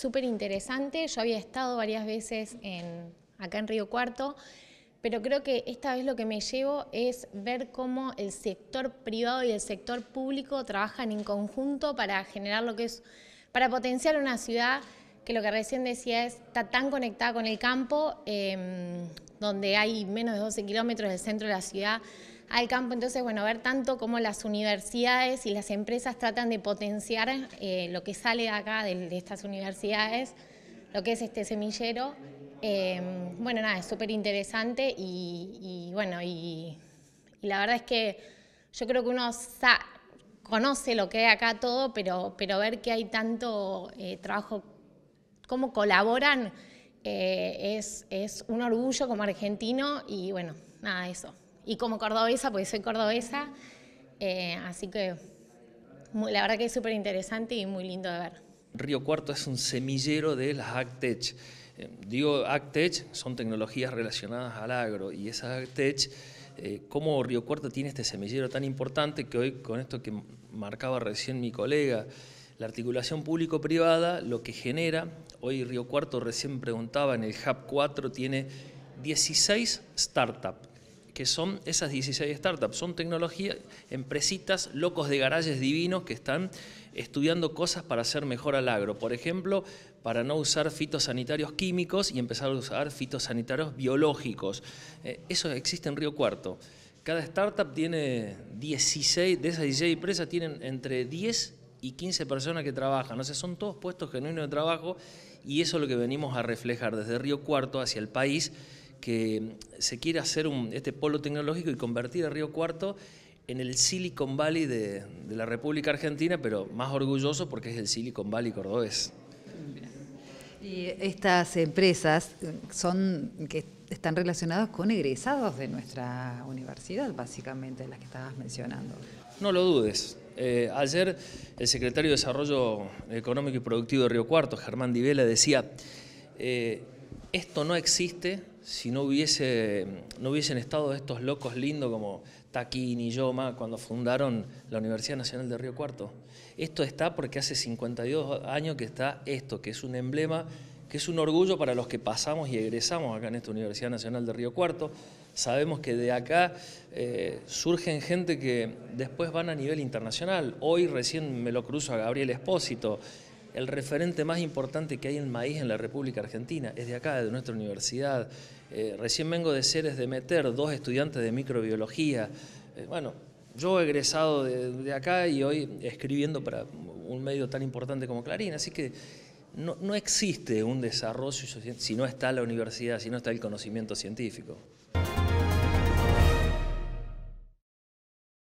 súper interesante. Yo había estado varias veces en, acá en Río Cuarto, pero creo que esta vez lo que me llevo es ver cómo el sector privado y el sector público trabajan en conjunto para generar lo que es, para potenciar una ciudad que lo que recién decía es, está tan conectada con el campo, em, donde hay menos de 12 kilómetros del centro de la ciudad al campo. Entonces, bueno, ver tanto como las universidades y las empresas tratan de potenciar eh, lo que sale de acá, de, estas universidades, lo que es este semillero. Em, bueno, nada, es súper interesante y, bueno, y, la verdad es que yo creo que uno conoce lo que hay acá todo, pero, pero ver que hay tanto eh, trabajo cómo colaboran, eh, es, un orgullo como argentino y bueno, nada, eso. Y como cordobesa, pues soy cordobesa, eh, así que la verdad que es súper interesante y muy lindo de ver. Río Cuarto es un semillero de las AgTech. Eh, digo, AgTech son tecnologías relacionadas al agro y esas AgTech, cómo Río Cuarto tiene este semillero tan importante que hoy con esto que marcaba recién mi colega, la articulación público-privada lo que genera, hoy Río Cuarto recién preguntaba, en el Hub 4 tiene 16 startups, que son esas 16 startups, son tecnologías, empresitas, locos de garajes divinos que están estudiando cosas para hacer mejor al agro. Por ejemplo, para no usar fitosanitarios químicos y empezar a usar fitosanitarios biológicos. Eh, eso existe en Río Cuarto. Cada startup tiene 16, de esas 16 empresas tienen entre 10 y 15 personas que trabajan. no sé son todos puestos genuinos de trabajo y eso es lo que venimos a reflejar desde Río Cuarto hacia el país, que se quiere hacer este polo tecnológico y convertir a Río Cuarto en el Silicon Valley de, la República Argentina, pero más orgulloso porque es el Silicon Valley cordobés. Y estas empresas son que están relacionadas con egresados de nuestra universidad, básicamente, las que estabas mencionando. No lo dudes, eh, ayer el secretario de Desarrollo Económico y Productivo de Río Cuarto, Germán Divela, decía, eh, esto no existe si no, hubiese, no hubiesen estado estos locos lindos como Taquín y Yoma cuando fundaron la Universidad Nacional de Río Cuarto. Esto está porque hace 52 años que está esto, que es un emblema que es un orgullo para los que pasamos y egresamos acá en esta Universidad Nacional de Río Cuarto. Sabemos que de acá eh, surgen gente que después van a nivel internacional. Hoy recién me lo cruzo a Gabriel Espósito, el referente más importante que hay en maíz en la República Argentina, es de acá, de nuestra universidad. Eh, recién vengo de Ceres de Meter, dos estudiantes de microbiología. Eh, bueno, yo he egresado de, de acá y hoy escribiendo para un medio tan importante como Clarín, así que no, existe un desarrollo si no está la universidad, si no está el conocimiento científico.